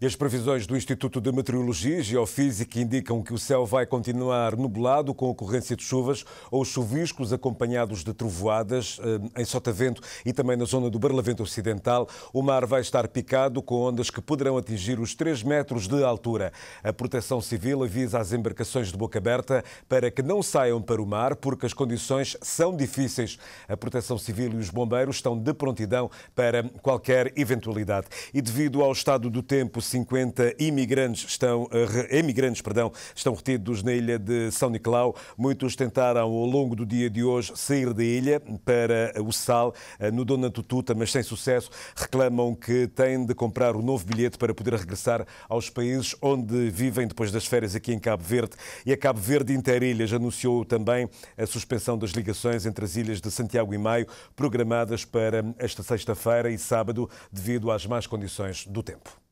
E as previsões do Instituto de Meteorologia e Geofísica indicam que o céu vai continuar nublado, com ocorrência de chuvas ou chuviscos acompanhados de trovoadas eh, em Sotavento e também na zona do Barlavento Ocidental. O mar vai estar picado, com ondas que poderão atingir os 3 metros de altura. A Proteção Civil avisa as embarcações de boca aberta para que não saiam para o mar, porque as condições são difíceis. A Proteção Civil e os bombeiros estão de prontidão para qualquer eventualidade. E devido ao estado do tempo, 50 imigrantes estão, emigrantes eh, perdão, estão retidos na ilha de São Nicolau. Muitos tentaram, ao longo do dia de hoje, sair da ilha para o Sal, eh, no Dona Tututa, mas sem sucesso. Reclamam que têm de comprar um novo bilhete para poder regressar aos países onde vivem depois das férias aqui em Cabo Verde. E a Cabo Verde Interilhas anunciou também a suspensão das ligações entre as ilhas de Santiago e Maio, programadas para esta sexta-feira e sábado, devido às más condições do tempo.